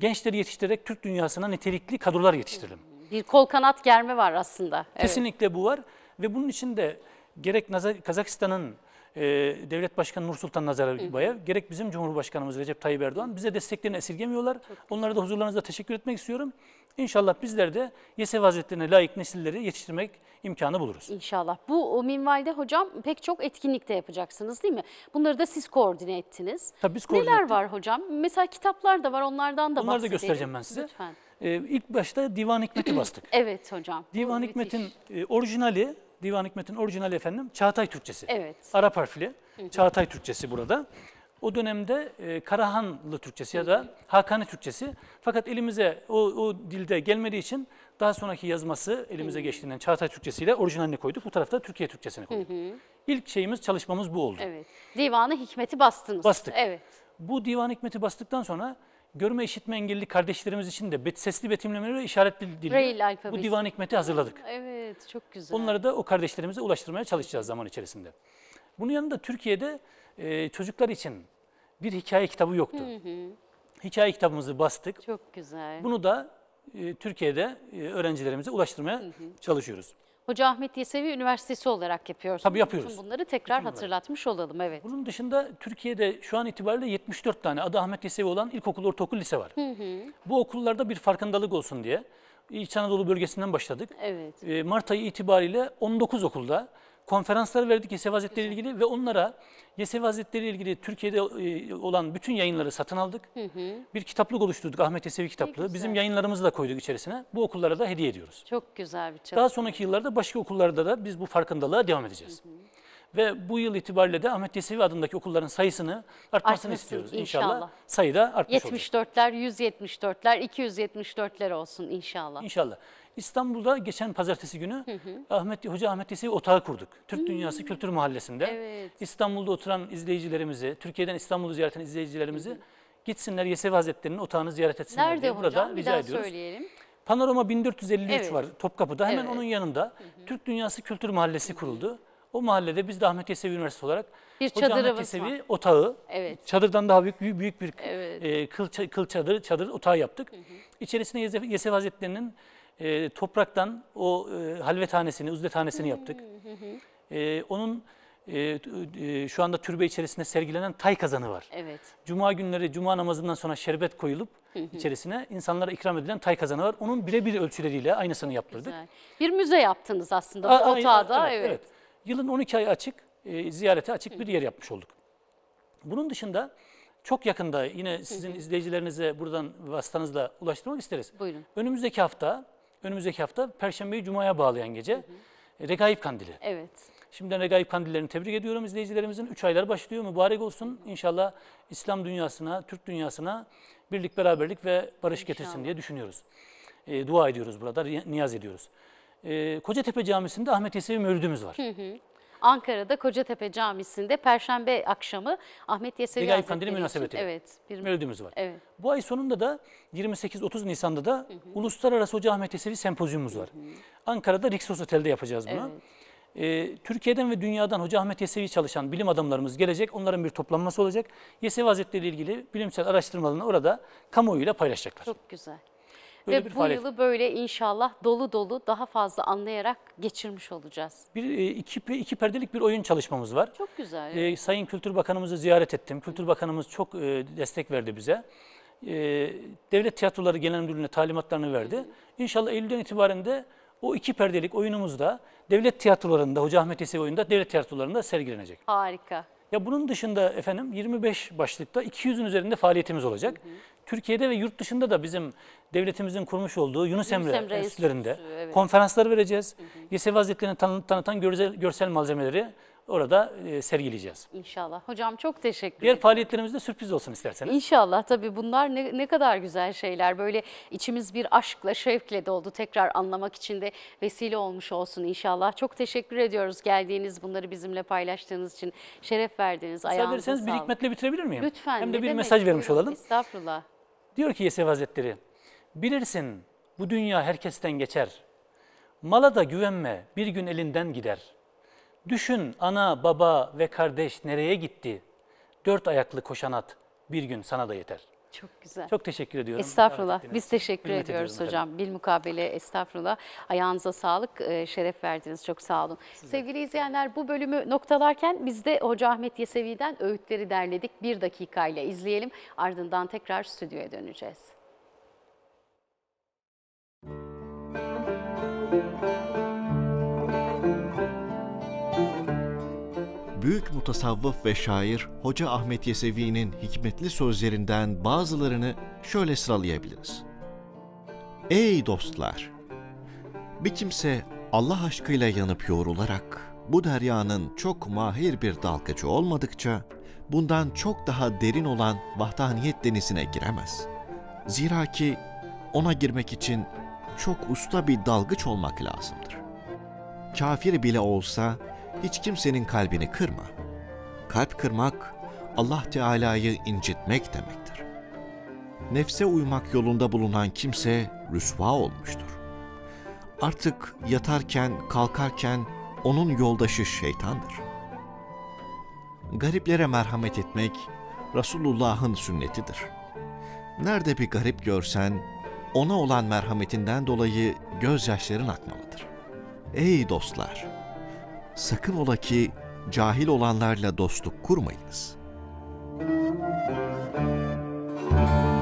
gençleri yetiştirerek Türk dünyasına nitelikli kadrolar yetiştirelim. Bir kol kanat germe var aslında. Kesinlikle evet. bu var ve bunun için de gerek Kazakistan'ın e, Devlet Başkanı Nursultan Nazarbayev, gerek bizim Cumhurbaşkanımız Recep Tayyip Erdoğan bize desteklerini esirgemiyorlar. Onlara da huzurlarınızda teşekkür etmek istiyorum. İnşallah bizler de Yesevi Hazretleri'ne layık nesilleri yetiştirmek imkanı buluruz. İnşallah. Bu minvalde hocam pek çok etkinlikte yapacaksınız değil mi? Bunları da siz koordine ettiniz. Tabii biz koordine Neler ettik. var hocam? Mesela kitaplar da var onlardan da Onları da göstereceğim ben size. Lütfen. Ee, ilk başta Divan Hikmet'i bastık. evet hocam. Divan Hikmet'in e, orijinali, Divan Hikmet'in orijinali efendim Çağatay Türkçesi. Evet. Arap harfli Çağatay Türkçesi burada. O dönemde e, Karahanlı Türkçesi ya da Hakani Türkçesi fakat elimize o, o dilde gelmediği için daha sonraki yazması elimize geçtiğinden Çağatay Türkçesiyle orijinalini koyduk. Bu tarafta Türkiye Türkçesini koyduk. Hı hı. İlk şeyimiz çalışmamız bu oldu. Evet. Divanı Hikmet'i bastınız. Bastık. Evet. Bu Divan Hikmet'i bastıktan sonra görme işitme engelli kardeşlerimiz için de sesli betimlemeleri ve işaretli dili bu divan hikmeti hazırladık. Evet çok güzel. Onları da o kardeşlerimize ulaştırmaya çalışacağız zaman içerisinde. Bunun yanında Türkiye'de e, çocuklar için bir hikaye kitabı yoktu. Hı hı. Hikaye kitabımızı bastık. Çok güzel. Bunu da e, Türkiye'de e, öğrencilerimize ulaştırmaya hı hı. çalışıyoruz. Hoca Ahmet Yesevi Üniversitesi olarak yapıyoruz. Tabii yapıyoruz. Bütün bunları tekrar Bütün hatırlatmış olalım. Evet. Bunun dışında Türkiye'de şu an itibariyle 74 tane adı Ahmet Yesevi olan ilkokul, ortaokul, lise var. Hı hı. Bu okullarda bir farkındalık olsun diye İç Anadolu bölgesinden başladık. Evet. E, Mart ayı itibariyle 19 okulda konferanslar verdik Yesevi Hazretleri ile ilgili ve onlara Yesevi Hazretleri ile ilgili Türkiye'de e, olan bütün yayınları satın aldık. Hı hı. Bir kitaplık oluşturduk Ahmet Yesevi kitaplığı. Bizim yayınlarımızı da koyduk içerisine. Bu okullara da hediye ediyoruz. Çok güzel bir çalışma. Daha sonraki yıllarda başka okullarda da biz bu farkındalığa devam edeceğiz. Hı hı. Ve bu yıl itibariyle de Ahmet Yesevi adındaki okulların sayısını artmasını Artmasın istiyoruz inşallah. inşallah. Sayı da artmış 74'ler, 174'ler, 274'ler olsun inşallah. İnşallah. İstanbul'da geçen pazartesi günü hı hı. Ahmet Hoca Ahmet Yesevi otağı kurduk. Türk hı. Hmm. Dünyası Kültür Mahallesi'nde. Evet. İstanbul'da oturan izleyicilerimizi, Türkiye'den İstanbul'u ziyaret eden izleyicilerimizi hı hı. gitsinler Yesevi Hazretleri'nin otağını ziyaret etsinler Nerede diye burada hocam? rica daha ediyoruz. söyleyelim. Panorama 1453 evet. var Topkapı'da. Hemen evet. onun yanında hı hı. Türk Dünyası Kültür Mahallesi kuruldu. O mahallede biz de Ahmet Yesevi Üniversitesi olarak bir Hoca Ahmet Yesevi otağı, evet. çadırdan daha büyük büyük, büyük bir evet. e, kıl, kıl çadır, çadır otağı yaptık. Hı hı. İçerisine Yesevi Hazretleri'nin e, topraktan o e, halvethanesini, uzlethanesini yaptık. E, onun e, e, şu anda türbe içerisinde sergilenen tay kazanı var. Evet. Cuma günleri cuma namazından sonra şerbet koyulup içerisine insanlara ikram edilen tay kazanı var. Onun birebir ölçüleriyle aynısını yaptırdık. Güzel. Bir müze yaptınız aslında A, otağda. Evet, evet. evet. Yılın 12 ayı açık, e, ziyarete açık bir yer yapmış olduk. Bunun dışında çok yakında yine sizin izleyicilerinize buradan vasıtanızla ulaştırmak isteriz. Buyurun. Önümüzdeki hafta Önümüzdeki hafta Perşembeyi Cuma'ya bağlayan gece hı hı. E, Regaib Kandili. Evet. Şimdiden Regaib Kandillerini tebrik ediyorum izleyicilerimizin. Üç aylar başlıyor. Mübarek olsun. İnşallah İslam dünyasına, Türk dünyasına birlik, beraberlik ve barış İnşallah. getirsin diye düşünüyoruz. E, dua ediyoruz burada, niyaz ediyoruz. E, Kocatepe Camisi'nde Ahmet Yesevi Mevlidimiz var. Hı hı. Ankara'da Kocatepe Camisi'nde Perşembe akşamı Ahmet Yesevi Legal Kandili münasebeti. Evet. Bir... Mevlidimiz var. Evet. Bu ay sonunda da 28-30 Nisan'da da hı hı. Uluslararası Hoca Ahmet Yesevi Sempozyumumuz var. Hı hı. Ankara'da Rixos Otel'de yapacağız bunu. Evet. E, Türkiye'den ve dünyadan Hoca Ahmet Yesevi çalışan bilim adamlarımız gelecek. Onların bir toplanması olacak. Yesevi Hazretleri ile ilgili bilimsel araştırmalarını orada kamuoyuyla paylaşacaklar. Çok güzel. Böyle Ve bir bu faaliyet. yılı böyle inşallah dolu dolu daha fazla anlayarak geçirmiş olacağız. Bir e, iki, iki perdelik bir oyun çalışmamız var. Çok güzel. E, Sayın Kültür Bakanımızı ziyaret ettim. Kültür Bakanımız çok e, destek verdi bize. E, Devlet Tiyatroları Genel Müdürlüğü'ne talimatlarını verdi. İnşallah Eylül'den itibaren de o iki perdelik oyunumuzda devlet tiyatrolarında, Hoca Ahmet Yesevi oyununda devlet tiyatrolarında sergilenecek. Harika. Ya bunun dışında efendim 25 başlıkta 200'ün üzerinde faaliyetimiz olacak. Hı hı. Türkiye'de ve yurt dışında da bizim devletimizin kurmuş olduğu Yunus, Yunus Emre, Emre evet. konferanslar vereceğiz. YSV Hazretleri'ni tan tanıtan görsel, görsel malzemeleri orada e, sergileyeceğiz. İnşallah. Hocam çok teşekkür ederim. Diğer faaliyetlerimizde sürpriz olsun isterseniz. İnşallah tabii bunlar ne, ne kadar güzel şeyler. Böyle içimiz bir aşkla, şevkle doldu. Tekrar anlamak için de vesile olmuş olsun inşallah. Çok teşekkür ediyoruz geldiğiniz, bunları bizimle paylaştığınız için. Şeref verdiğiniz, ayağınıza sağlık. Müsaade bir hikmetle bitirebilir miyim? Lütfen. Hem de bir demek? mesaj vermiş olalım. Estağfurullah. Diyor ki Yesevi Hazretleri, bilirsin bu dünya herkesten geçer. Mala da güvenme, bir gün elinden gider. Düşün ana, baba ve kardeş nereye gitti? Dört ayaklı koşan at bir gün sana da yeter.'' Çok güzel. Çok teşekkür ediyorum. Estağfurullah. Biz teşekkür Hürmet ediyoruz hocam. Efendim. Bil mukabele estağfurullah. Ayağınıza sağlık. Ee, şeref verdiniz. Çok sağ olun. Size. Sevgili izleyenler bu bölümü noktalarken biz de Hoca Ahmet Yesevi'den öğütleri derledik. Bir dakikayla izleyelim. Ardından tekrar stüdyoya döneceğiz. büyük mutasavvıf ve şair Hoca Ahmet Yesevi'nin hikmetli sözlerinden bazılarını şöyle sıralayabiliriz. Ey dostlar! Bir kimse Allah aşkıyla yanıp yorularak bu deryanın çok mahir bir dalgıcı olmadıkça bundan çok daha derin olan vahdaniyet denizine giremez. Zira ki ona girmek için çok usta bir dalgıç olmak lazımdır. Kafir bile olsa hiç kimsenin kalbini kırma. Kalp kırmak Allah Teala'yı incitmek demektir. Nefse uymak yolunda bulunan kimse rüsva olmuştur. Artık yatarken, kalkarken onun yoldaşı şeytandır. Gariplere merhamet etmek Resulullah'ın sünnetidir. Nerede bir garip görsen ona olan merhametinden dolayı gözyaşların akmalıdır. Ey dostlar! sakın ola ki cahil olanlarla dostluk kurmayınız. Müzik